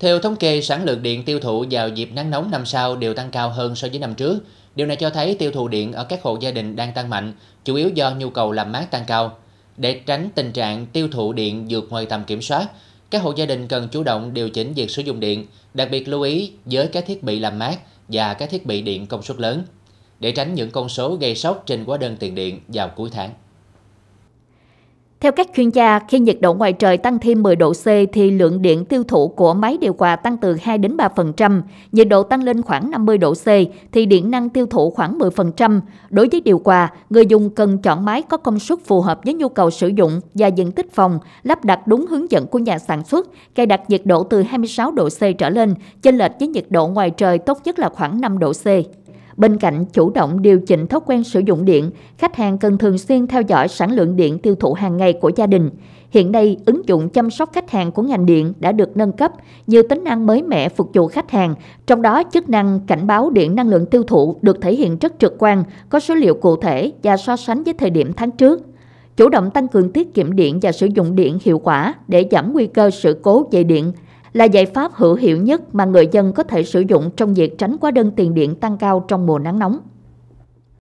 Theo thống kê, sản lượng điện tiêu thụ vào dịp nắng nóng năm sau đều tăng cao hơn so với năm trước. Điều này cho thấy tiêu thụ điện ở các hộ gia đình đang tăng mạnh, chủ yếu do nhu cầu làm mát tăng cao. Để tránh tình trạng tiêu thụ điện vượt ngoài tầm kiểm soát, các hộ gia đình cần chủ động điều chỉnh việc sử dụng điện, đặc biệt lưu ý với các thiết bị làm mát và các thiết bị điện công suất lớn, để tránh những con số gây sốc trên hóa đơn tiền điện vào cuối tháng. Theo các chuyên gia, khi nhiệt độ ngoài trời tăng thêm 10 độ C thì lượng điện tiêu thụ của máy điều hòa tăng từ 2 đến 3%, nhiệt độ tăng lên khoảng 50 độ C thì điện năng tiêu thụ khoảng 10%. Đối với điều hòa, người dùng cần chọn máy có công suất phù hợp với nhu cầu sử dụng và diện tích phòng, lắp đặt đúng hướng dẫn của nhà sản xuất, cài đặt nhiệt độ từ 26 độ C trở lên, chênh lệch với nhiệt độ ngoài trời tốt nhất là khoảng 5 độ C. Bên cạnh chủ động điều chỉnh thói quen sử dụng điện, khách hàng cần thường xuyên theo dõi sản lượng điện tiêu thụ hàng ngày của gia đình. Hiện nay, ứng dụng chăm sóc khách hàng của ngành điện đã được nâng cấp, nhiều tính năng mới mẻ phục vụ khách hàng, trong đó chức năng cảnh báo điện năng lượng tiêu thụ được thể hiện rất trực quan, có số liệu cụ thể và so sánh với thời điểm tháng trước. Chủ động tăng cường tiết kiệm điện và sử dụng điện hiệu quả để giảm nguy cơ sự cố về điện là giải pháp hữu hiệu nhất mà người dân có thể sử dụng trong việc tránh quá đơn tiền điện tăng cao trong mùa nắng nóng.